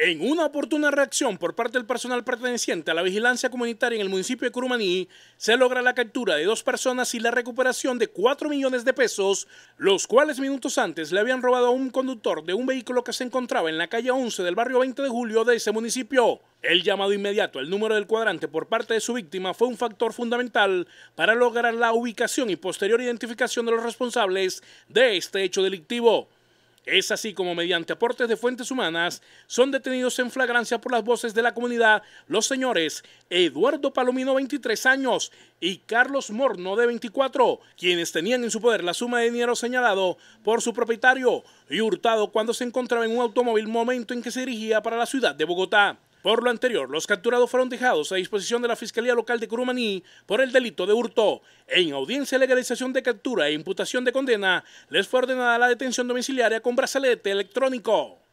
En una oportuna reacción por parte del personal perteneciente a la vigilancia comunitaria en el municipio de Curumaní, se logra la captura de dos personas y la recuperación de cuatro millones de pesos, los cuales minutos antes le habían robado a un conductor de un vehículo que se encontraba en la calle 11 del barrio 20 de julio de ese municipio. El llamado inmediato al número del cuadrante por parte de su víctima fue un factor fundamental para lograr la ubicación y posterior identificación de los responsables de este hecho delictivo. Es así como mediante aportes de fuentes humanas son detenidos en flagrancia por las voces de la comunidad los señores Eduardo Palomino, 23 años, y Carlos Morno, de 24, quienes tenían en su poder la suma de dinero señalado por su propietario y hurtado cuando se encontraba en un automóvil momento en que se dirigía para la ciudad de Bogotá. Por lo anterior, los capturados fueron dejados a disposición de la Fiscalía Local de Curumaní por el delito de hurto. En audiencia de legalización de captura e imputación de condena, les fue ordenada la detención domiciliaria con brazalete electrónico.